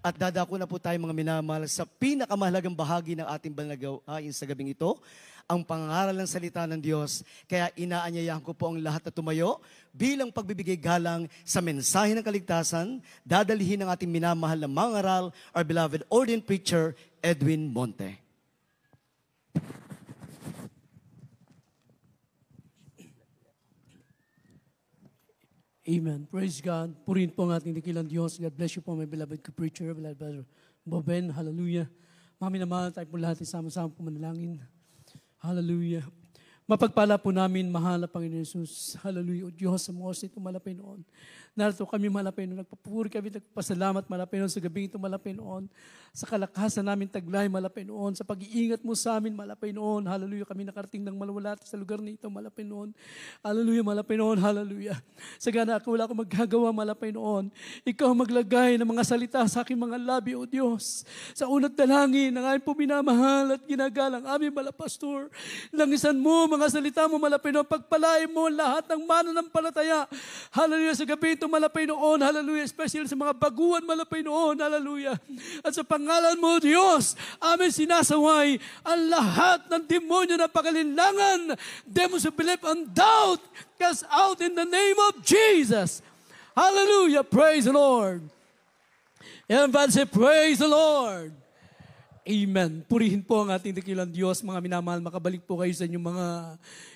At dadako na po tayo mga minamahal sa pinakamahalagang bahagi ng ating banagawain ah, sa gabing ito, ang pangaral ng salita ng Diyos. Kaya inaanyayahan ko po ang lahat na tumayo bilang pagbibigay galang sa mensahe ng kaligtasan, dadalhin ng ating minamahal na mangaral, our beloved ordained preacher, Edwin Monte. Amen. Praise God. Purihin po ang ating dakilang Diyos. God bless you po, my beloved preacher, beloved brother Boben. Hallelujah. Mami naman, tayo po lahat isama-sama po manalangin. Hallelujah. Mapagpala po namin, mahal na Panginoon Jesus. Hallelujah. O Diyos, sa mga sa ito malapinoon. Narito kami malapinoon. Nagpapuri kami, nagpasalamat malapinoon sa gabing ito on, Sa kalakasan namin taglay on, Sa pag-iingat mo sa amin on, Hallelujah. Kami nakarating ng malawala sa lugar nito on, Hallelujah malapinoon. Hallelujah. Sa gana ako wala akong maggagawa magagawa on, Ikaw maglagay ng mga salita sa aking mga labi, O Diyos. Sa unat dalangin ng aming puminamahal at ginagalang aming malapastor. Langisan mo mga salita mo on, Pagpalain mo lahat ng mananampalataya. Hallelujah. Sa gabi Espiritu malapay noon, hallelujah, especially sa mga baguhan malapay noon, hallelujah. At sa pangalan mo, Diyos, amin sinasaway ang lahat ng demonyo na pakalilangan, demons of belief and doubt, cast out in the name of Jesus. Hallelujah, praise the Lord. Everybody say, praise the Lord. Amen. Purihin po ang ating dakilang Diyos, mga minamahal. Makabalik po kayo sa inyong mga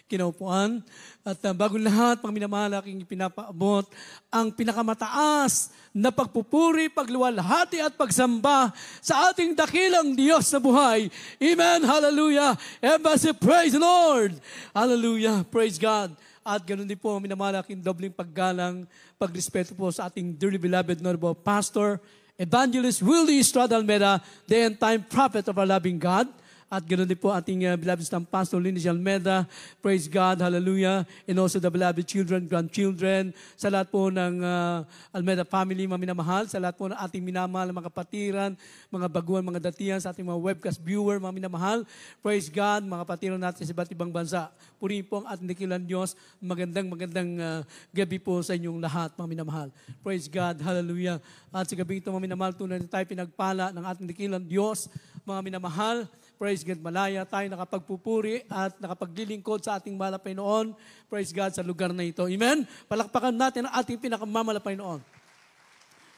kinaupuan. At uh, bago lahat, pang minamahal aking pinapaabot, ang pinakamataas na pagpupuri, pagluwalhati at pagsamba sa ating dakilang Diyos na buhay. Amen! Hallelujah! Embassy, praise the Lord! Hallelujah! Praise God! At ganoon din po, minamahal aking dobling paggalang, pagrespeto po sa ating dearly beloved Honorable Pastor, Evangelist Willie Estrada Almeida, the end-time prophet of our loving God. At ganoon din po ating uh, beloved ng Pastor Linus Almeda. Praise God, hallelujah. And also the beloved children, grandchildren, sa lahat po ng uh, Almeda family, mga minamahal, sa lahat po ng ating minamahal, mga kapatiran, mga baguhan, mga datiyan, sa ating mga webcast viewer, mga minamahal. Praise God, mga kapatiran natin sa iba't ibang bansa. Puri po ang ating nakilan Diyos. Magandang magandang uh, gabi po sa inyong lahat, mga minamahal. Praise God, hallelujah. At sa gabi ito, mga minamahal, tunay na tayo pinagpala ng ating nakilan Diyos, mga minamahal. Praise God, malaya tayo nakapagpupuri at nakapaglilingkod sa ating mahal noon. Praise God sa lugar na ito. Amen? Palakpakan natin ang ating pinakamamahal na Panginoon.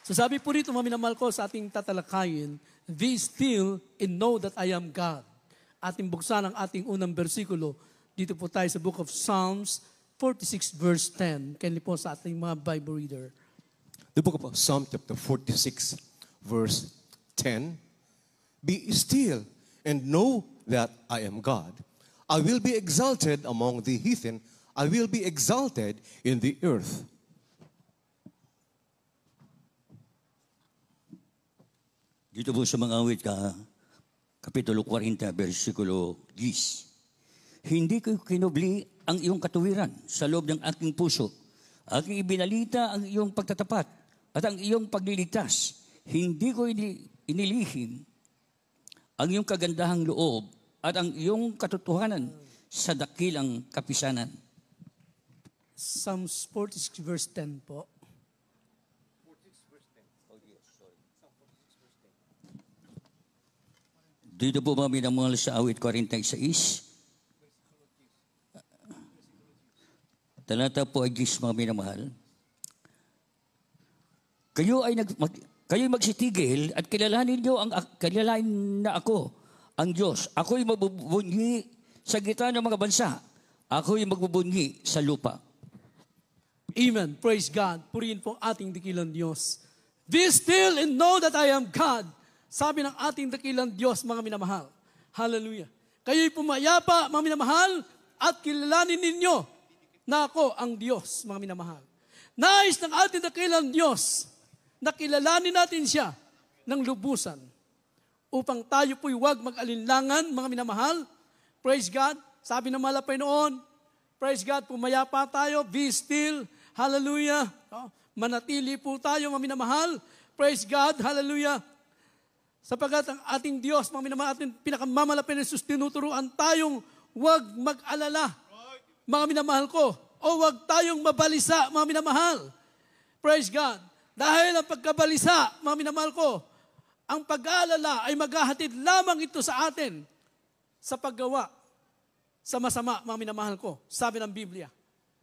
So sabi po rito, na ko sa ating tatalakayin, Be still and know that I am God. Ating buksan ang ating unang bersikulo. Dito po tayo sa book of Psalms 46 verse 10. Kanili po sa ating mga Bible reader. The book of Psalm chapter 46 verse 10. Be still and know that I am God. I will be exalted among the heathen. I will be exalted in the earth. Dito po sa mga awit ka, Kapitulo 40, versikulo 10. Hindi ko kinubli ang iyong katuwiran sa loob ng aking puso. Aking ibinalita ang iyong pagtatapat at ang iyong pagliligtas. Hindi ko inilihim ang iyong kagandahang loob at ang iyong katotohanan sa dakilang kapisanan. Psalms 46 verse 10 po. 46 verse 10. Oh yes, sorry. Psalm 46 verse 10. Dito po kami sa awit 46. Talata po ay Diyos mga minamahal. Kayo ay nag, Kayo'y magsitigil at kilalanin niyo ang ah, kilalain na ako, ang Diyos. Ako'y magbubunyi sa gitna ng mga bansa. Ako'y magbubunyi sa lupa. Amen. Praise God. Purihin po ating dakilang Diyos. Be still and know that I am God. Sabi ng ating dakilang Diyos, mga minamahal. Hallelujah. Kayo'y pumayapa, mga minamahal, at kilalanin ninyo na ako ang Diyos, mga minamahal. Nais ng ating dakilang Diyos nakilalanin natin siya ng lubusan upang tayo po'y huwag mag-alinlangan, mga minamahal. Praise God. Sabi ng malapay noon, Praise God, pumaya pa tayo, be still, hallelujah. Manatili po tayo, mga minamahal. Praise God, hallelujah. Sapagat ang ating Diyos, mga minamahal, ating pinakamamalapay na Jesus, tinuturuan tayong huwag mag-alala, mga minamahal ko. O huwag tayong mabalisa, mga minamahal. Praise God. Dahil ang pagkabalisa, mga minamahal ko, ang pag-aalala ay maghahatid lamang ito sa atin sa paggawa sa masama, mga minamahal ko. Sabi ng Biblia.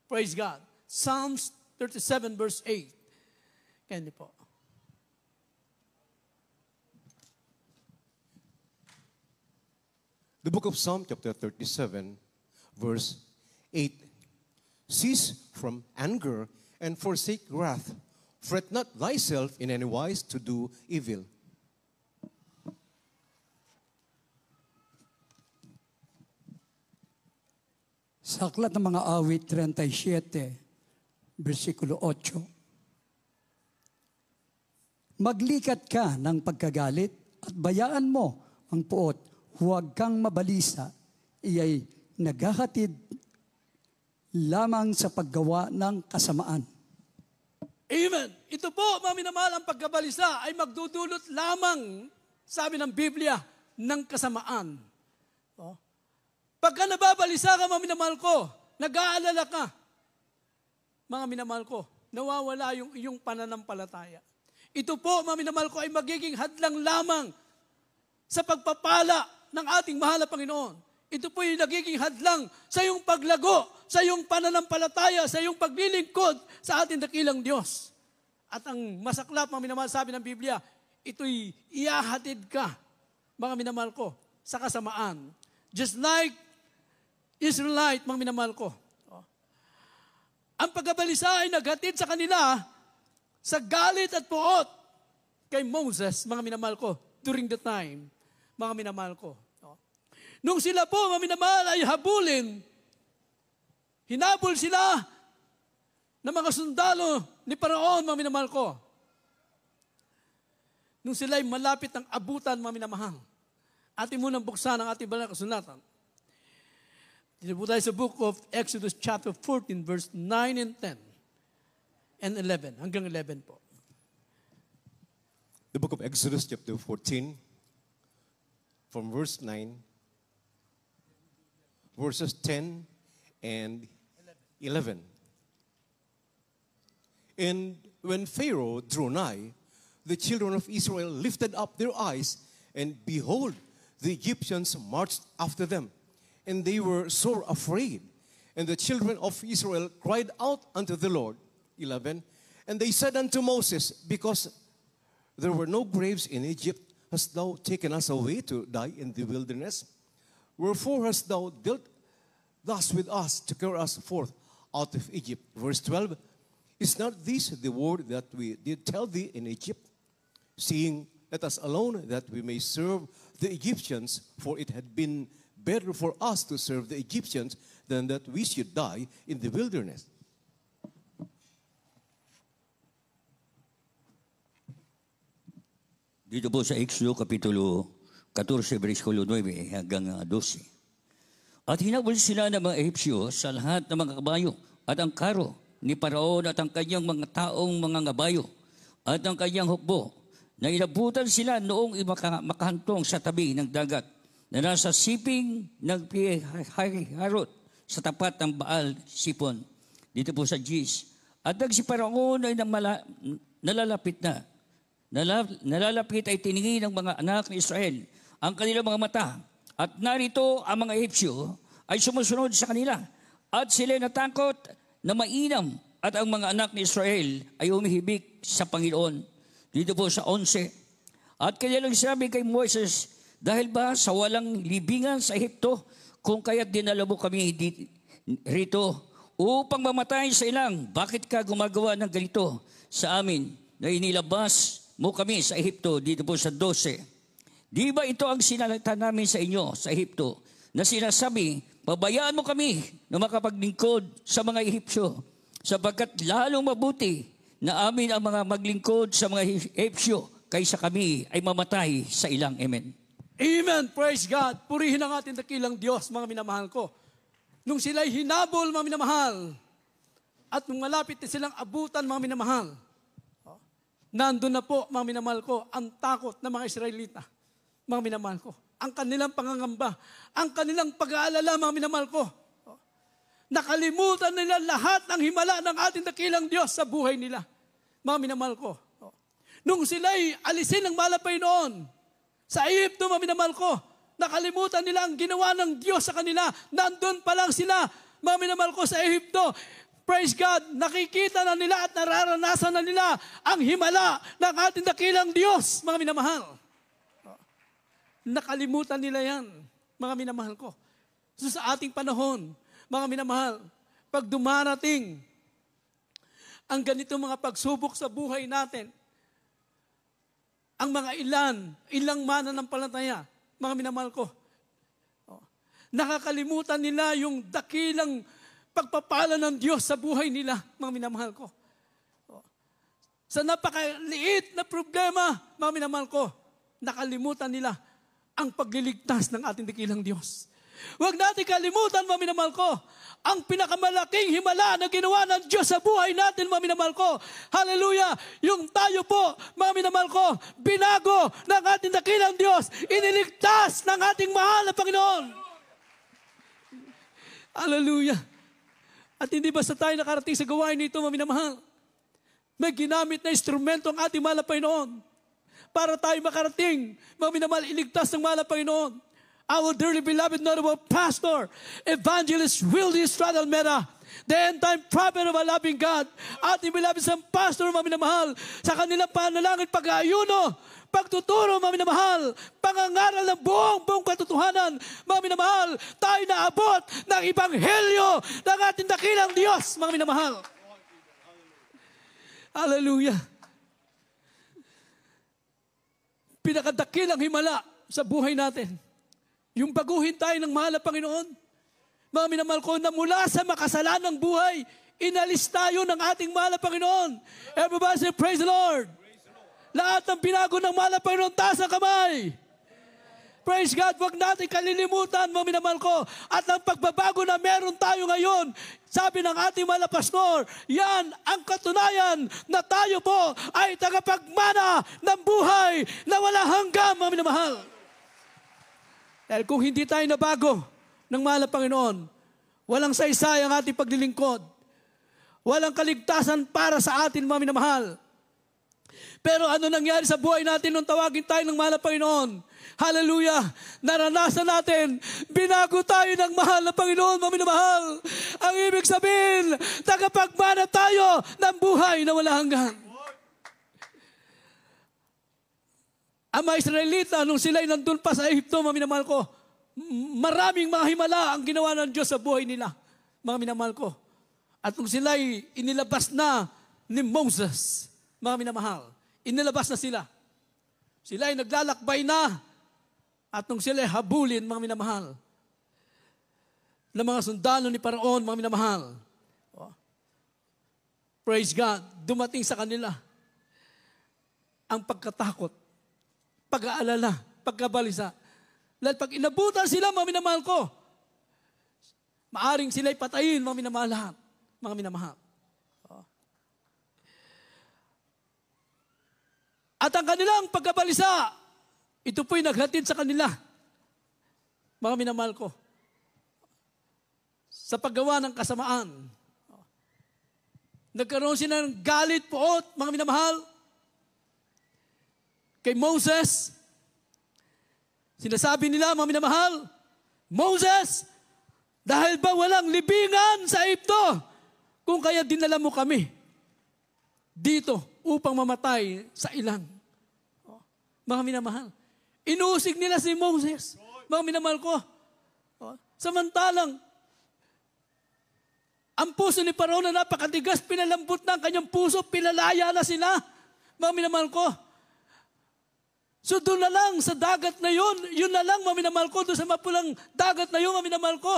Praise God. Psalms 37 verse 8. Candy po. The book of Psalm chapter 37 verse 8. Cease from anger and forsake wrath Fret not thyself in any wise to do evil. Sa aklat ng mga awit 37, versikulo 8, Maglikat ka ng pagkagalit at bayaan mo ang puot. Huwag kang mabalisa. Iyay naghahatid lamang sa paggawa ng kasamaan. Amen. Ito po, mga minamahal, ang pagkabalisa ay magdudulot lamang, sabi ng Biblia, ng kasamaan. Oh. Pagka nababalisa ka, mga minamahal ko, nag-aalala ka, mga minamahal ko, nawawala yung iyong pananampalataya. Ito po, mga minamahal ko, ay magiging hadlang lamang sa pagpapala ng ating mahal na Panginoon. Ito po yung nagiging hadlang sa iyong paglago, sa iyong pananampalataya, sa iyong paglilingkod sa ating dakilang Diyos. At ang masaklap ang minamasabi ng Biblia, ito'y iahatid ka, mga minamahal ko, sa kasamaan. Just like Israelite, mga minamahal ko. Ang pagkabalisa ay naghatid sa kanila sa galit at puot kay Moses, mga minamahal ko, during the time, mga minamahal ko. Nung sila po, maminamahal, ay habulin, hinabol sila ng mga sundalo ni Paraon, maminamahal ko. Nung sila ay malapit ng abutan, maminamahal, atin munang buksan ang ating banal kasunatan. Dito tayo sa book of Exodus chapter 14, verse 9 and 10 and 11, hanggang 11 po. The book of Exodus chapter 14, from verse 9 verses 10 and 11. And when Pharaoh drew nigh, the children of Israel lifted up their eyes, and behold, the Egyptians marched after them. And they were sore afraid. And the children of Israel cried out unto the Lord. 11. And they said unto Moses, Because there were no graves in Egypt, hast thou taken us away to die in the wilderness? Wherefore hast thou dealt thus with us to carry us forth out of Egypt? Verse 12 Is not this the word that we did tell thee in Egypt, seeing let us alone that we may serve the Egyptians, for it had been better for us to serve the Egyptians than that we should die in the wilderness. Dito po sa Exodus Kapitulo 14, versikulo 9 hanggang 12. Ah, at hinabol sila ng mga Egyptyo sa lahat ng mga kabayo at ang karo ni Paraon at ang kanyang mga taong mga ngabayo at ang kanyang hukbo na inabutan sila noong makahantong sa tabi ng dagat na nasa siping ng Harot sa tapat ng Baal Sipon dito po sa Gis. At si Paraon ay nalalapit na. Nalalapit ay tiningin ng mga anak ni Israel ang kanilang mga mata. At narito ang mga Egyptyo ay sumusunod sa kanila. At sila natakot na mainam at ang mga anak ni Israel ay umihibik sa Panginoon. Dito po sa 11. At lang sabi kay Moises, dahil ba sa walang libingan sa Egypto, kung kaya't dinala mo kami rito upang mamatay sa ilang, bakit ka gumagawa ng ganito sa amin na inilabas mo kami sa Egypto dito po sa 12? Di ba ito ang sinalita namin sa inyo sa Ehipto na sinasabi, pabayaan mo kami na makapaglingkod sa mga Ehipsyo sapagkat lalong mabuti na amin ang mga maglingkod sa mga Ehipsyo kaysa kami ay mamatay sa ilang amen. Amen! Praise God! Purihin ang ating dakilang Diyos, mga minamahal ko. Nung sila'y hinabol, mga minamahal, at nung malapit na silang abutan, mga minamahal, nandun na po, mga minamahal ko, ang takot ng mga Israelita mga minamahal ko. Ang kanilang pangangamba, ang kanilang pag-aalala, mga minamahal ko. Nakalimutan nila lahat ng himala ng ating dakilang Diyos sa buhay nila. Mga minamahal ko. Nung sila'y alisin ng malapay noon, sa Egypto, mga minamahal ko, nakalimutan nila ang ginawa ng Diyos sa kanila. Nandun pa lang sila, mga minamahal ko, sa Egypto. Praise God, nakikita na nila at nararanasan na nila ang himala ng ating dakilang Diyos, mga minamahal. Nakalimutan nila yan, mga minamahal ko. So sa ating panahon, mga minamahal, pag dumarating ang ganito mga pagsubok sa buhay natin, ang mga ilan, ilang mana ng palataya, mga minamahal ko, oh, nakakalimutan nila yung dakilang pagpapala ng Diyos sa buhay nila, mga minamahal ko. Oh, sa napakaliit na problema, mga minamahal ko, nakalimutan nila ang pagliligtas ng ating dakilang Diyos. Huwag natin kalimutan, maminamahal ko, ang pinakamalaking himala na ginawa ng Diyos sa buhay natin, maminamahal ko. Hallelujah! Yung tayo po, maminamahal ko, binago ng ating dakilang Diyos, iniligtas ng ating mahal na Panginoon. Hallelujah! At hindi ba sa tayo nakarating sa gawain nito, maminamahal. May ginamit na instrumento ang ating mahal na Panginoon para tayo makarating. Mga iligtas ng mahal Panginoon. Our dearly beloved notable pastor, evangelist Willie Stradal Mera, the end time prophet of a loving God, ating beloved sa pastor, maminamahal, sa kanilang panalangin, pag-aayuno, pagtuturo, maminamahal, pangangaral ng buong, buong katotohanan, maminamahal, tayo naabot ng ibanghelyo ng ating dakilang Diyos, maminamahal. Hallelujah. Hallelujah. pinakadakilang himala sa buhay natin. Yung baguhin tayo ng mahal na Panginoon. Mga minamahal ko na mula sa makasalanang buhay, inalis tayo ng ating mahal na Panginoon. Everybody say, praise the Lord. Praise the Lord. Lahat ng pinago ng mahal na Panginoon, taas ang kamay. Praise God, wag natin kalilimutan, mga minamahal ko. At ang pagbabago na meron tayo ngayon, sabi ng ating mga yan ang katunayan na tayo po ay tagapagmana ng buhay na wala hanggan, mga minamahal. Dahil kung hindi tayo nabago ng mahal na Panginoon, walang saysay ang ating paglilingkod. Walang kaligtasan para sa atin, mga minamahal. Pero ano nangyari sa buhay natin nung tawagin tayo ng mahal na Panginoon? Hallelujah! Naranasan natin, binago tayo ng mahal na Panginoon, maminamahal. Ang ibig sabihin, tagapagmana tayo ng buhay na wala hanggan. Ang mga Israelita, nung sila'y nandun pa sa Egypto, maminamahal ko, maraming mga himala ang ginawa ng Diyos sa buhay nila, mga minamahal ko. At nung sila'y inilabas na ni Moses, mga minamahal. Inilabas na sila. Sila ay naglalakbay na at nung sila ay habulin, mga minamahal, ng mga sundalo ni Paraon, mga minamahal, oh, praise God, dumating sa kanila ang pagkatakot, pag-aalala, pagkabalisa. Dahil pag inabutan sila, mga minamahal ko, maaring sila ay patayin, mga minamahal lahat, mga minamahal. At ang kanilang pagkabalisa, ito po'y naghatid sa kanila. Mga minamahal ko, sa paggawa ng kasamaan, nagkaroon sila ng galit, poot, mga minamahal, kay Moses. Sinasabi nila, mga minamahal, Moses, dahil ba walang libingan sa Egypto? Kung kaya dinala mo kami dito upang mamatay sa ilang. Mga minamahal. Inuusig nila si Moses. Mga minamahal ko. Oh, samantalang, ang puso ni Paro na napakatigas, pinalambot na ang kanyang puso, pinalaya na sila. Mga minamahal ko. So doon na lang sa dagat na yun, yun na lang, mga minamahal ko, doon sa mapulang dagat na yun, mga minamahal ko.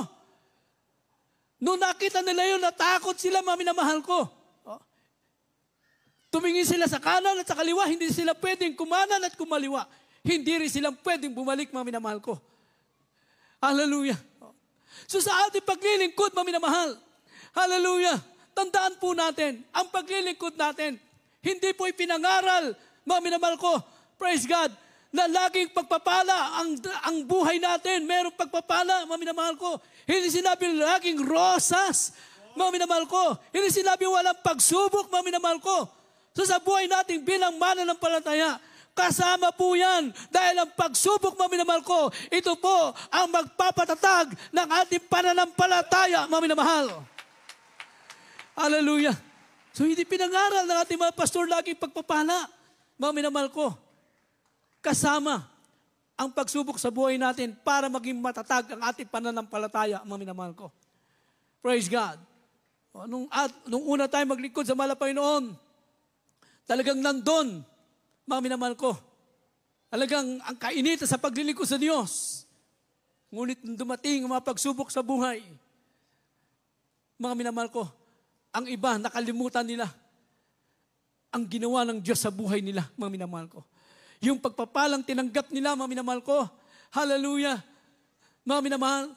Noong nakita nila yun, natakot sila, mga minamahal ko. Tumingin sila sa kanan at sa kaliwa, hindi sila pwedeng kumanan at kumaliwa. Hindi rin sila pwedeng bumalik, mga minamahal ko. Hallelujah. So sa ating paglilingkod, mga minamahal, hallelujah, tandaan po natin, ang paglilingkod natin, hindi po ipinangaral, mga minamahal ko, praise God, na laging pagpapala ang, ang buhay natin. Merong pagpapala, mga minamahal ko. Hindi sinabi laging rosas, mga minamahal ko. Hindi sinabi walang pagsubok, mga minamahal ko. So sa buhay natin bilang mananampalataya, kasama po yan. Dahil ang pagsubok maminamahal ko, ito po ang magpapatatag ng ating pananampalataya, maminamahal. Hallelujah. So hindi pinangaral ng ating mga pastor lagi pagpapala. Maminamahal ko, kasama ang pagsubok sa buhay natin para maging matatag ang ating pananampalataya, maminamahal ko. Praise God. Nung, at, nung una tayo maglikod sa Malapay noon, Talagang nandun, mga minamahal ko. Talagang ang kainita sa paglilingkod sa Diyos. Ngunit dumating ang mga pagsubok sa buhay, mga minamahal ko, ang iba nakalimutan nila ang ginawa ng Diyos sa buhay nila, mga minamahal ko. Yung pagpapalang tinanggap nila, mga minamahal ko. Hallelujah. Mga minamahal,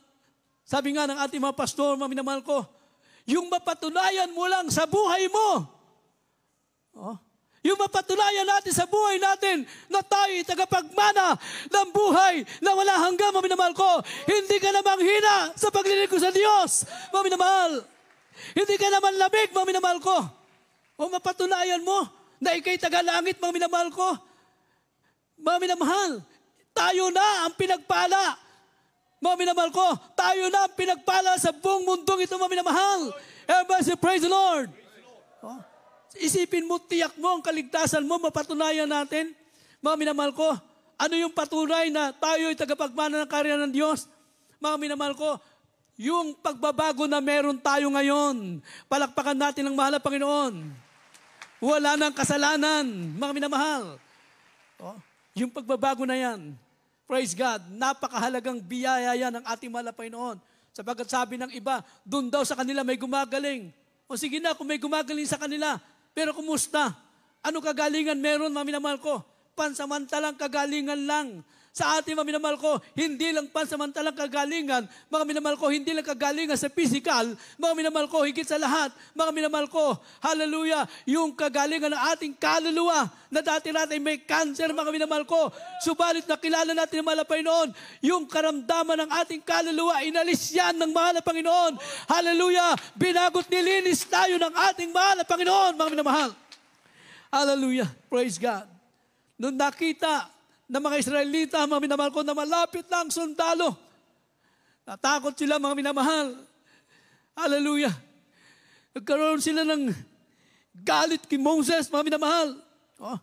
sabi nga ng ating mga pastor, mga minamahal ko, yung mapatunayan mo lang sa buhay mo. Oh, yung mapatunayan natin sa buhay natin na tayo tagapagmana ng buhay na wala hanggang, maminamahal ko. Hindi ka namang hina sa ko sa Diyos, maminamahal. Hindi ka naman lamig, maminamahal ko. O mapatunayan mo na ikay tagalangit, maminamahal ko. Maminamahal, tayo na ang pinagpala. Maminamahal ko, tayo na ang pinagpala sa buong mundong ito, maminamahal. Everybody say, praise the Lord. Praise the Lord. Oh. Isipin mo, tiyak mo ang kaligtasan mo, mapatunayan natin. Mga minamahal ko, ano yung patunay na tayo ay tagapagmana ng karya ng Diyos? Mga minamahal ko, yung pagbabago na meron tayo ngayon, palakpakan natin ng mahal na Panginoon. Wala nang kasalanan, mga minamahal. Oh, yung pagbabago na yan, praise God, napakahalagang biyaya yan ng ating mahal na Panginoon. Sapagat sabi ng iba, doon daw sa kanila may gumagaling. O sige na, kung may gumagaling sa kanila, pero kumusta? Ano kagalingan meron, na minamahal ko? Pansamantalang kagalingan lang sa ating mga minamahal ko, hindi lang pansamantalang kagalingan. Mga minamahal ko, hindi lang kagalingan sa physical. Mga minamahal ko, higit sa lahat. Mga minamahal ko, hallelujah, yung kagalingan ng ating kaluluwa na dati natin may cancer, mga minamahal ko. Subalit nakilala natin ang malapay noon, yung karamdaman ng ating kaluluwa, inalis yan ng mahal na Panginoon. Hallelujah, binagot nilinis tayo ng ating mahal na Panginoon, mga minamahal. Hallelujah, praise God. Nung nakita ng mga Israelita, mga minamahal ko, na malapit na ang sundalo. Natakot sila, mga minamahal. Hallelujah. Nagkaroon sila ng galit kay Moses, mga minamahal. Oh.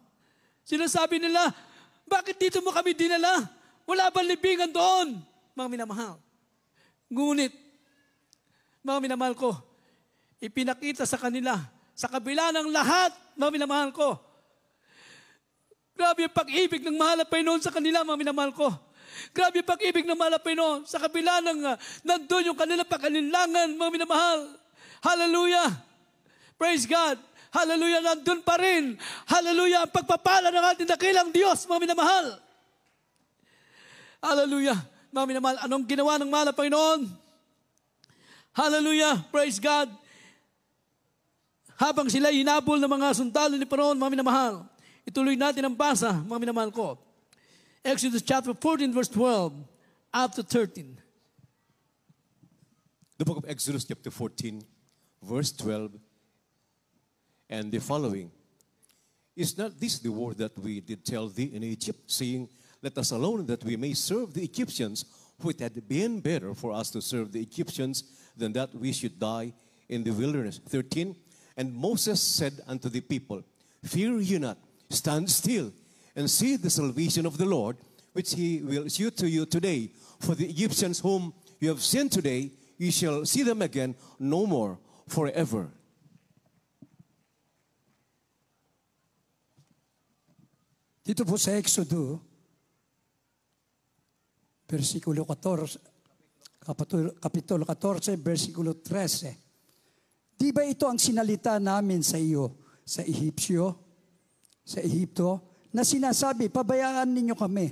Sinasabi nila, bakit dito mo kami dinala? Wala ba libingan doon? Mga minamahal. Ngunit, mga minamahal ko, ipinakita sa kanila, sa kabila ng lahat, mga minamahal ko, Grabe ang pag-ibig ng mahal at Panginoon sa kanila, mga minamahal ko. Grabe ang pag-ibig ng mahal at Panginoon sa kabila ng uh, nandun yung kanilang pagkanilangan, mga minamahal. Hallelujah! Praise God! Hallelujah! Nandun pa rin. Hallelujah! Ang pagpapala ng ating dakilang Diyos, mga minamahal. Hallelujah! Mga minamahal, anong ginawa ng mahal at Panginoon? Hallelujah! Praise God! Habang sila hinabol ng mga sundalo ni Panginoon, mga minamahal, Ituloy natin ang basa, mga minamahal ko. Exodus chapter 14 verse 12 up to 13. The book of Exodus chapter 14 verse 12 and the following. Is not this the word that we did tell thee in Egypt, saying, Let us alone that we may serve the Egyptians, for it had been better for us to serve the Egyptians than that we should die in the wilderness. 13. And Moses said unto the people, Fear ye not, Stand still and see the salvation of the Lord, which he will show to you today. For the Egyptians whom you have seen today, you shall see them again no more forever. Dito po sa Exodus, versikulo 14, kapitulo 14, versikulo 13. Di ba ito ang sinalita namin sa iyo sa Egyptyo? sa Ehipto na sinasabi, pabayaan ninyo kami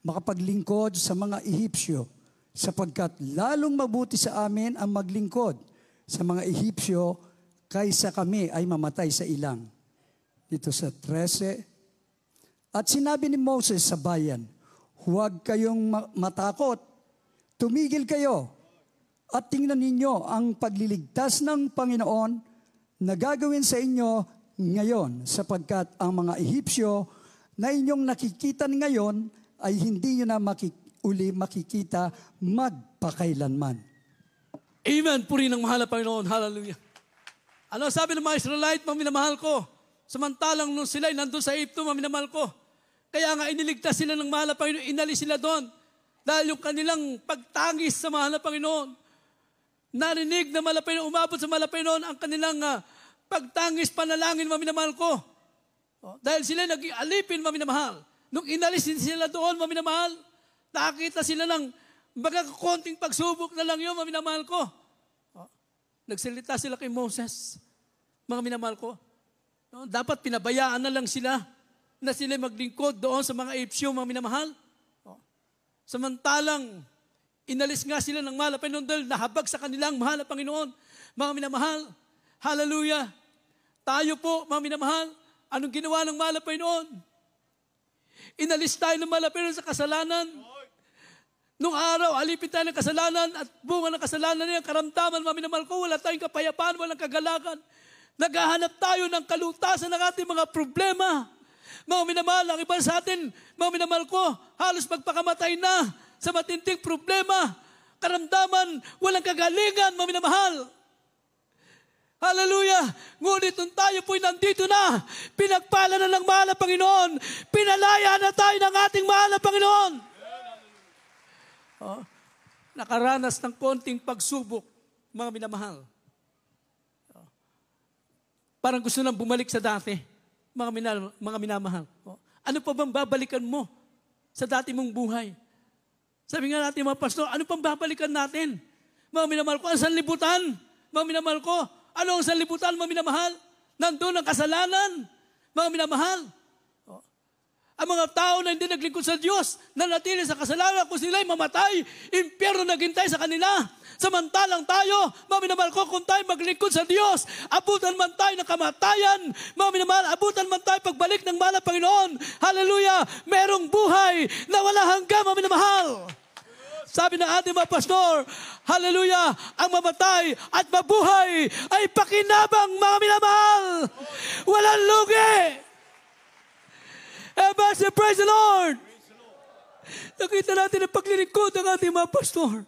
makapaglingkod sa mga Ehipsyo sapagkat lalong mabuti sa amin ang maglingkod sa mga Ehipsyo kaysa kami ay mamatay sa ilang. Dito sa 13, At sinabi ni Moses sa bayan, huwag kayong matakot, tumigil kayo at tingnan ninyo ang pagliligtas ng Panginoon na gagawin sa inyo ngayon sapagkat ang mga Ehipsyo na inyong nakikita ngayon ay hindi nyo na makik- uli makikita magpakailanman. Amen! Puri ng mahal na Panginoon. Hallelujah! Ano sabi ng mga Israelite, maminamahal ko? Samantalang nung sila'y nandun sa Egypto, maminamahal ko. Kaya nga iniligtas sila ng mahal na Panginoon, inalis sila doon. Dahil yung kanilang pagtangis sa mahal na Panginoon, narinig na mahal na Panginoon, umabot sa mahal na Panginoon ang kanilang uh, Pagtangis, panalangin, maminamahal ko. Oh, dahil sila naging alipin, maminamahal. Nung inalis din sila doon, maminamahal, nakakita sila ng baga konting pagsubok na lang yun, maminamahal ko. Oh, nagsalita sila kay Moses, mga minamahal ko. No, oh, dapat pinabayaan na lang sila na sila maglingkod doon sa mga Ipsyo, mga minamahal. Oh. Samantalang, inalis nga sila ng malapay noon dahil nahabag sa kanilang mahal na Panginoon. Mga minamahal, hallelujah, tayo po, mga minamahal, anong ginawa ng malapay noon? Inalis tayo ng malapay noon sa kasalanan. Nung araw, alipin tayo ng kasalanan at bunga ng kasalanan niya, karamdaman, mga minamahal ko, wala tayong kapayapaan, walang kagalakan. Naghahanap tayo ng kalutasan ng ating mga problema. Mga minamahal, ang iba sa atin, mga minamahal ko, halos magpakamatay na sa matinding problema, karamdaman, walang kagalingan, mga minamahal. Hallelujah! Ngunit nung tayo po'y nandito na, pinagpala na ng mahal na Panginoon, pinalaya na tayo ng ating mahal na Panginoon. Oh, nakaranas ng konting pagsubok, mga minamahal. Oh, parang gusto nang bumalik sa dati, mga, minal, mga minamahal. Oh, ano pa bang babalikan mo sa dati mong buhay? Sabi nga natin mga pastor, ano pang babalikan natin? Mga minamahal ko, ang sanlibutan? Mga minamahal ko, ano ang sanlibutan, mga minamahal? Nandun ang kasalanan, mga minamahal. Ang mga tao na hindi naglingkod sa Diyos, nanatili sa kasalanan, kung sila'y mamatay, impyerno naghintay sa kanila. Samantalang tayo, mga minamahal ko, kung tayo maglingkod sa Diyos, abutan man tayo ng kamatayan, mga minamahal, abutan man tayo pagbalik ng mahal na Panginoon. Hallelujah! Merong buhay na wala hanggang, mga minamahal. Sabi ng ating mga pastor, Hallelujah! Ang mamatay at mabuhay ay pakinabang mga minamahal! Walang lugi! Amen! Say, praise the Lord! Nakita natin ang paglilingkod ng ating mga pastor.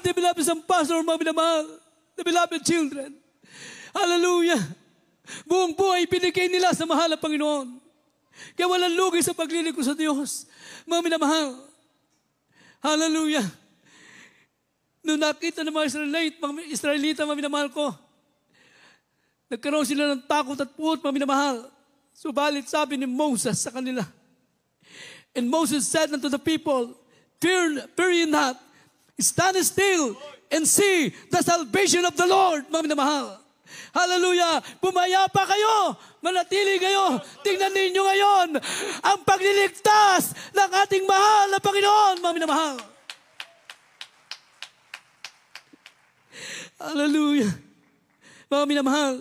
Ating beloved sa pastor, mga minamahal. The beloved children. Hallelujah! Buong buhay binigay nila sa mahal ng Panginoon. Kaya walang lugi sa paglilingkod sa Diyos. Mga minamahal. Hallelujah! Noong nakita ng mga Israelite, mga Israelita, mga minamahal ko, nagkaroon sila ng takot at puot, mga minamahal. Subalit sabi ni Moses sa kanila, And Moses said unto the people, Fear, fear ye not, stand still and see the salvation of the Lord, mga minamahal. Hallelujah! Pumayapa kayo! Manatili kayo! Tingnan ninyo ngayon ang pagliligtas ng ating mahal na Panginoon, mga minamahal. Hallelujah! Mga minamahal,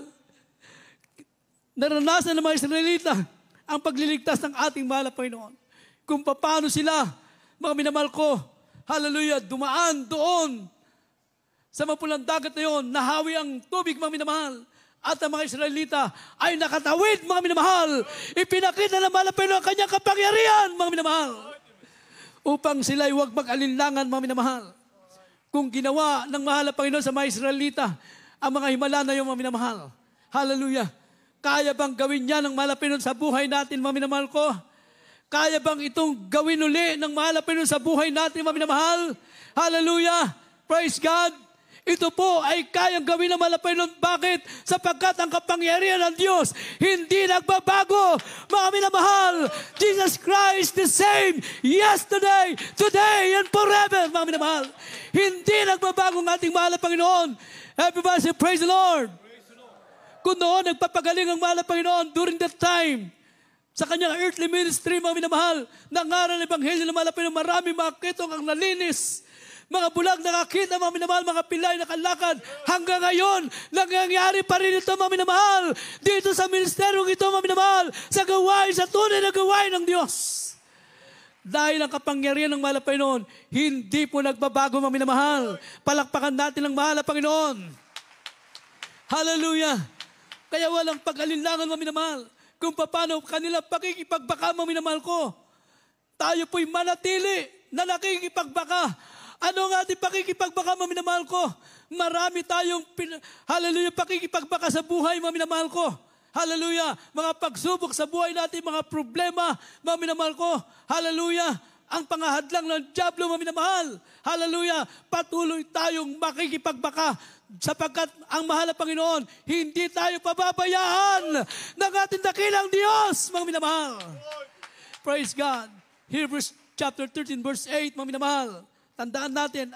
naranasan ng mga Israelita ang pagliligtas ng ating mahal na Panginoon. Kung paano sila, mga minamahal ko, hallelujah, dumaan doon sa mapulang dagat na yon, nahawi ang tubig, mga minamahal. At ang mga Israelita ay nakatawid, mga minamahal. Ipinakita ng malapelo ang kanyang kapangyarihan, mga minamahal. Upang sila ay huwag mag-alinlangan, mga minamahal. Kung ginawa ng mahal ang Panginoon sa mga Israelita, ang mga himala na yon, mga minamahal. Hallelujah. Kaya bang gawin niya ng mahal sa buhay natin, mga minamahal ko? Kaya bang itong gawin uli ng mahal Panginoon sa buhay natin, mga minamahal? Hallelujah! Praise God! Ito po ay kayang gawin ng malapay nun. Bakit? Sapagkat ang kapangyarihan ng Diyos hindi nagbabago. Mga minamahal, Jesus Christ the same yesterday, today, and forever. Mga minamahal, hindi nagbabago ang ating mahal na Panginoon. Everybody say, praise the Lord. Praise the Kung noon nagpapagaling ang mahal na Panginoon during that time, sa kanyang earthly ministry, mga minamahal, nangaral ng Ebanghelyo ng malapit na maraming makitong ang nalinis mga bulag nakakita, mga minamahal, mga pilay nakalakad. Hanggang ngayon, nangyayari pa rin ito, mga minamahal. Dito sa ministeryong ito, mga minamahal, sa gawain, sa tunay na gawain ng Diyos. Dahil ang kapangyarihan ng malapay noon, hindi po nagbabago, mga minamahal. Palakpakan natin ang mahal, Panginoon. Hallelujah! Kaya walang pag-alinlangan, mga minamahal. Kung paano kanila pakikipagbaka, mga minamahal ko. Tayo po'y manatili na nakikipagbaka ano nga ating pakikipagbaka, mga minamahal ko? Marami tayong, pin- hallelujah, pakikipagbaka sa buhay, mga minamahal ko. Hallelujah, mga pagsubok sa buhay natin, mga problema, mga minamahal ko. Hallelujah, ang pangahadlang ng Diablo, mga minamahal. Hallelujah, patuloy tayong makikipagbaka sapagkat ang mahal na Panginoon, hindi tayo pababayaan ng ating dakilang Diyos, mga minamahal. Praise God. Hebrews chapter 13, verse 8, mga minamahal. Tandaan natin,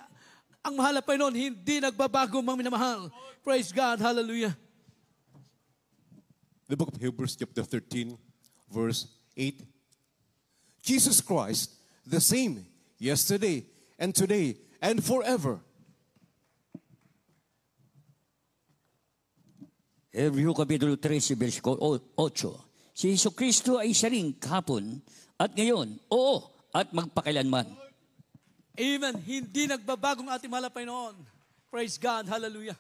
ang mahal na Panginoon, hindi nagbabago mga minamahal. Praise God. Hallelujah. The book of Hebrews chapter 13, verse 8. Jesus Christ, the same yesterday and today and forever. Hebrew Kapitulo 13, versiko 8. Si Jesu Kristo ay siya rin kahapon at ngayon, oo, at magpakailanman. Amen. Hindi nagbabagong ang ating mahal Panginoon. Praise God. Hallelujah.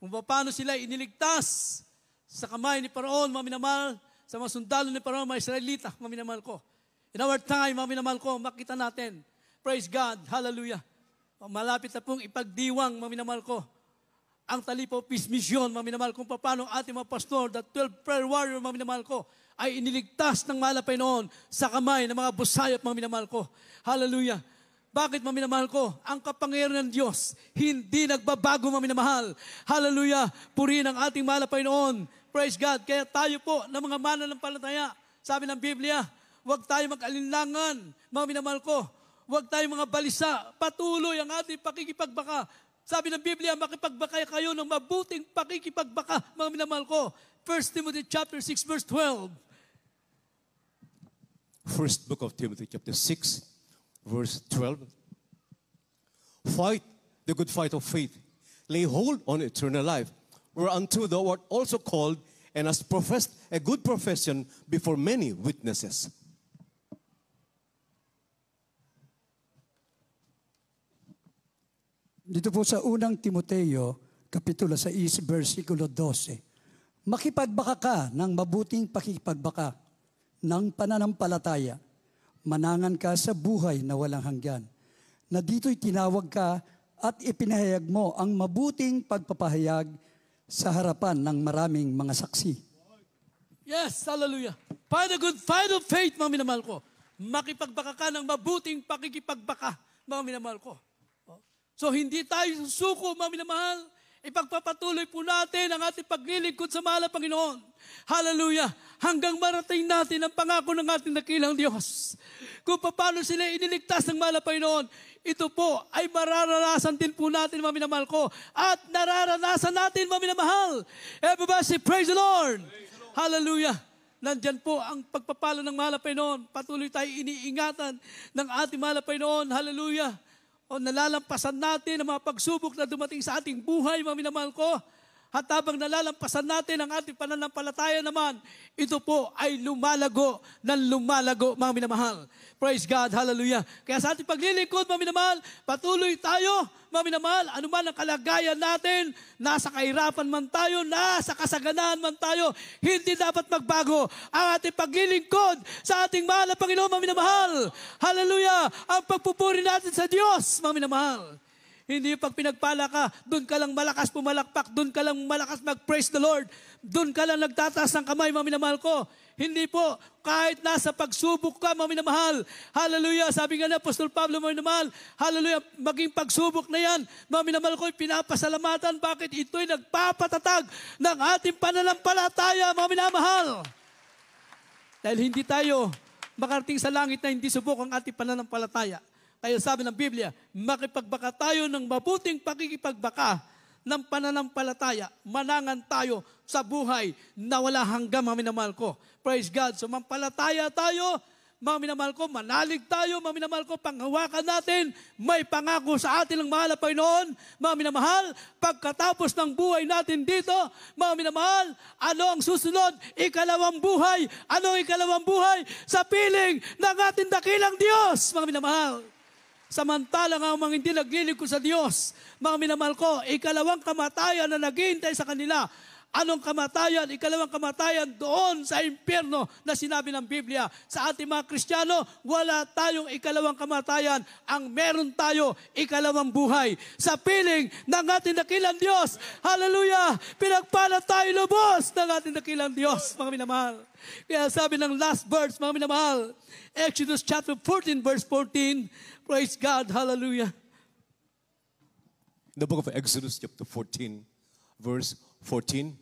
Kung paano sila iniligtas sa kamay ni Paraon, mga minamahal, sa mga sundalo ni Paraon, mga Israelita, mga minamahal ko. In our time, mga minamahal ko, makita natin. Praise God. Hallelujah. Malapit na pong ipagdiwang, mga minamahal ko, ang Talipo Peace Mission, mga minamahal, kung paano ating mga pastor, the 12 prayer warrior, mga minamahal ko, ay iniligtas ng malapay noon sa kamay ng mga busayap, mga minamahal ko. Hallelujah. Bakit maminamahal ko? Ang kapangyarihan ng Diyos, hindi nagbabago maminamahal. Hallelujah! Purihin ang ating mahal na Panginoon. Praise God! Kaya tayo po, ng mga mananampalataya, sabi ng Biblia, huwag tayo mag-alinlangan, maminamahal ko. Huwag tayo mga balisa. Patuloy ang ating pakikipagbaka. Sabi ng Biblia, makipagbaka kayo ng mabuting pakikipagbaka, mga minamahal ko. 1 Timothy chapter 6 verse 12. First book of Timothy chapter 6 verse 12. Fight the good fight of faith. Lay hold on eternal life, whereunto thou art also called and hast professed a good profession before many witnesses. Dito po sa unang Timoteo, Kapitulo 6, versikulo 12. Makipagbaka ka ng mabuting pakipagbaka ng pananampalataya manangan ka sa buhay na walang hanggan. Na dito'y tinawag ka at ipinahayag mo ang mabuting pagpapahayag sa harapan ng maraming mga saksi. Yes, hallelujah. Fight a good fight of faith, mga minamahal ko. Makipagbaka ka ng mabuting pakikipagbaka, mga minamahal ko. Oh. So hindi tayo susuko, mga minamahal, Ipagpapatuloy po natin ang ating paglilingkod sa mahal na Panginoon. Hallelujah! Hanggang marating natin ang pangako ng ating nakilang Diyos. Kung paano sila iniligtas ng mahal na Panginoon, ito po ay mararanasan din po natin, mga minamahal ko. At nararanasan natin, mga minamahal. Everybody say, praise the Lord! Hallelujah! Nandyan po ang pagpapalo ng mahal na Panginoon. Patuloy tayo iniingatan ng ating mahal na Panginoon. Hallelujah! o nalalampasan natin ang mga pagsubok na dumating sa ating buhay, mga minamahal ko, at habang nalalampasan natin ang ating pananampalataya naman, ito po ay lumalago ng lumalago, mga minamahal. Praise God, hallelujah. Kaya sa ating paglilingkod, mga minamahal, patuloy tayo, mga minamahal, anuman ang kalagayan natin, nasa kahirapan man tayo, nasa kasaganaan man tayo, hindi dapat magbago ang ating paglilingkod sa ating mahal na Panginoon, mga minamahal. Hallelujah! Ang pagpupuri natin sa Diyos, mga minamahal. Hindi pag pinagpala ka, doon ka lang malakas pumalakpak, doon ka lang malakas mag-praise the Lord, doon ka lang nagtataas ng kamay, mga minamahal ko. Hindi po, kahit nasa pagsubok ka, mga minamahal. Hallelujah. Sabi nga na, Apostol Pablo, mga minamahal. Hallelujah. Maging pagsubok na yan. Mga minamahal ko, pinapasalamatan. Bakit ito'y nagpapatatag ng ating pananampalataya, mga minamahal. Dahil hindi tayo makarating sa langit na hindi subok ang ating pananampalataya. Kaya sabi ng Biblia, makipagbaka tayo ng mabuting pakikipagbaka ng pananampalataya. Manangan tayo sa buhay na wala hanggang mga minamahal ko. Praise God. So mampalataya tayo, mga minamahal ko, manalig tayo, mga minamahal ko, panghawakan natin, may pangako sa atin ng mahal na Panginoon, mga minamahal, pagkatapos ng buhay natin dito, mga minamahal, ano ang susunod? Ikalawang buhay, ano ang ikalawang buhay? Sa piling ng ating dakilang Diyos, mga minamahal. Samantalang ang mga hindi nagliligko sa Diyos, mga minamahal ko, ikalawang kamatayan na naghihintay sa kanila. Anong kamatayan? Ikalawang kamatayan doon sa impyerno na sinabi ng Biblia. Sa ating mga Kristiyano, wala tayong ikalawang kamatayan. Ang meron tayo, ikalawang buhay. Sa piling ng ating dakilang Diyos. Hallelujah! Pinagpala tayo lubos ng ating dakilang Diyos, mga minamahal. Kaya sabi ng last verse, mga minamahal, Exodus chapter 14, verse 14, praise God, hallelujah. In the book of Exodus chapter 14, verse 14,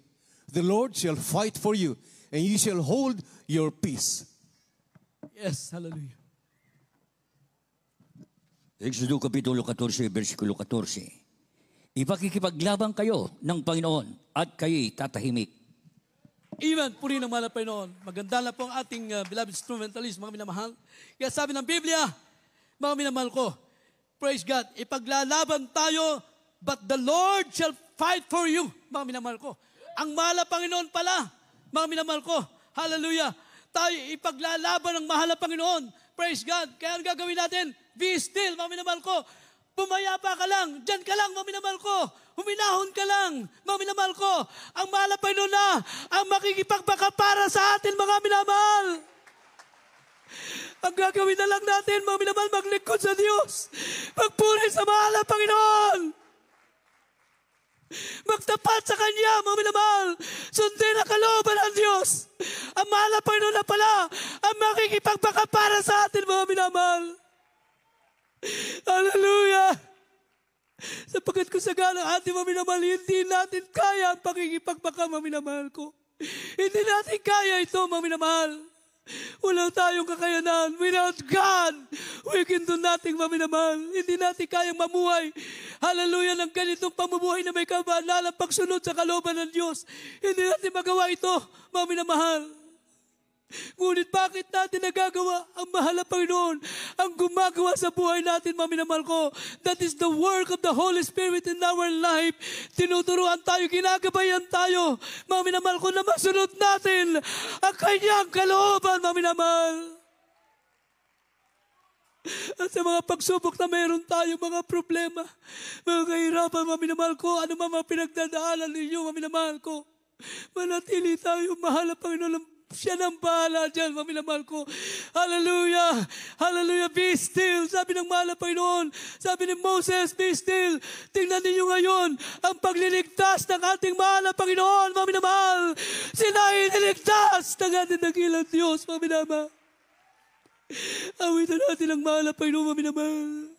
The Lord shall fight for you, and you shall hold your peace. Yes, hallelujah. Exodus kapitulo 14, versikulo 14. Ipakikipaglabang kayo ng Panginoon at kayo'y tatahimik Even, puri ng malapay noon. Maganda na po ang ating uh, beloved instrumentalist, mga minamahal. Kaya sabi ng Biblia, mga minamahal ko, praise God, ipaglalaban tayo, but the Lord shall fight for you, mga minamahal ko. Ang mahala Panginoon pala, mga minamahal ko, hallelujah, tayo ipaglalaban ng mahala Panginoon, praise God. Kaya ang gagawin natin, be still, mga minamahal ko, Pumayapa ka lang. Diyan ka lang, maminamal ko. Huminahon ka lang, maminamal ko. Ang malapay pa na, ang makikipagbaka para sa atin, mga minamal. Ang gagawin na lang natin, mga minamahal, maglingkod sa Diyos. Magpuri sa mahal na Panginoon. Magtapat sa Kanya, mga minamahal. Sundin ang kalooban ng Diyos. Ang malapay na na pala, ang makikipagbaka para sa atin, mga minamal. Hallelujah! Sapagkat kung sagana ang ating maminamahal, hindi natin kaya ang pakikipagpaka maminamahal ko. Hindi natin kaya ito maminamahal. Wala tayong kakayanan. Without God, we can do nothing maminamahal. Hindi natin kayang mamuhay. Hallelujah ng ganitong pamumuhay na may kabanalan pagsunod sa kalooban ng Diyos. Hindi natin magawa ito maminamahal. Ngunit bakit natin nagagawa ang mahal na Panginoon, ang gumagawa sa buhay natin, mga minamahal ko? That is the work of the Holy Spirit in our life. Tinuturuan tayo, ginagabayan tayo, mga minamahal ko, na masunod natin ang kanyang kalooban, mga minamahal. At sa mga pagsubok na mayroon tayo, mga problema, mga kahirapan, mga minamahal ko, ano mga pinagdadaanan ninyo, mga minamahal ko, manatili tayo, mahal ang Panginoon siya nang bahala dyan, paminamahal ko. Hallelujah! Hallelujah! Be still! Sabi ng mahal na Panginoon. Sabi ni Moses, be still! Tingnan ninyo ngayon ang pagliligtas ng ating mahal na Panginoon, paminamahal. Sila ay niligtas ng ating dakilang Diyos, paminamahal. Awitan natin ang mahal na Panginoon, paminamahal.